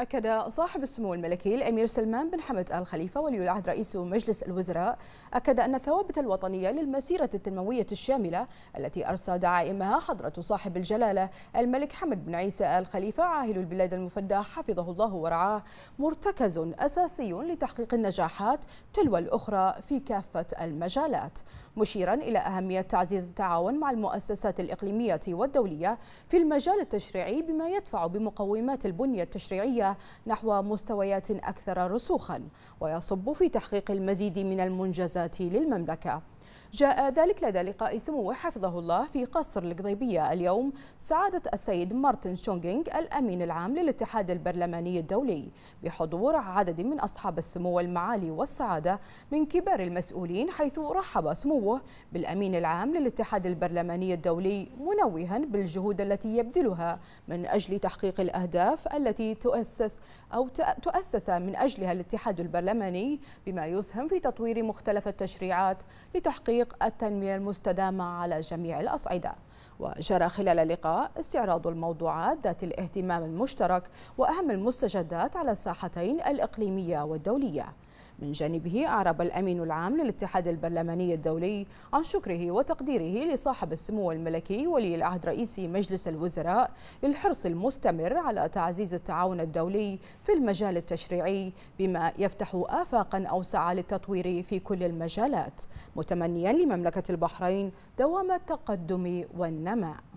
أكد صاحب السمو الملكي الأمير سلمان بن حمد آل خليفة ولي العهد رئيس مجلس الوزراء أكد أن الثوابت الوطنية للمسيرة التنموية الشاملة التي أرسى دعائمها حضرة صاحب الجلالة الملك حمد بن عيسى آل خليفة عاهل البلاد المفدى حفظه الله ورعاه مرتكز أساسي لتحقيق النجاحات تلو الأخرى في كافة المجالات مشيرا إلى أهمية تعزيز التعاون مع المؤسسات الإقليمية والدولية في المجال التشريعي بما يدفع بمقومات البنية التشريعية الاتجاه نحو مستويات أكثر رسوخا ويصب في تحقيق المزيد من المنجزات للمملكة جاء ذلك لدى لقاء سموه حفظه الله في قصر القضيبية اليوم سعادة السيد مارتن شونغينغ الأمين العام للاتحاد البرلماني الدولي بحضور عدد من أصحاب السمو والمعالي والسعادة من كبار المسؤولين حيث رحب سموه بالأمين العام للاتحاد البرلماني الدولي منوها بالجهود التي يبذلها من أجل تحقيق الأهداف التي تؤسس أو تؤسس من أجلها الاتحاد البرلماني بما يسهم في تطوير مختلف التشريعات لتحقيق تحقيق التنمية المستدامة على جميع الأصعدة وجرى خلال اللقاء استعراض الموضوعات ذات الاهتمام المشترك وأهم المستجدات على الساحتين الإقليمية والدولية من جانبه أعرب الأمين العام للاتحاد البرلماني الدولي عن شكره وتقديره لصاحب السمو الملكي ولي العهد رئيس مجلس الوزراء للحرص المستمر على تعزيز التعاون الدولي في المجال التشريعي بما يفتح آفاقا أوسع للتطوير في كل المجالات متمنيا لمملكة البحرين دوام التقدم والنماء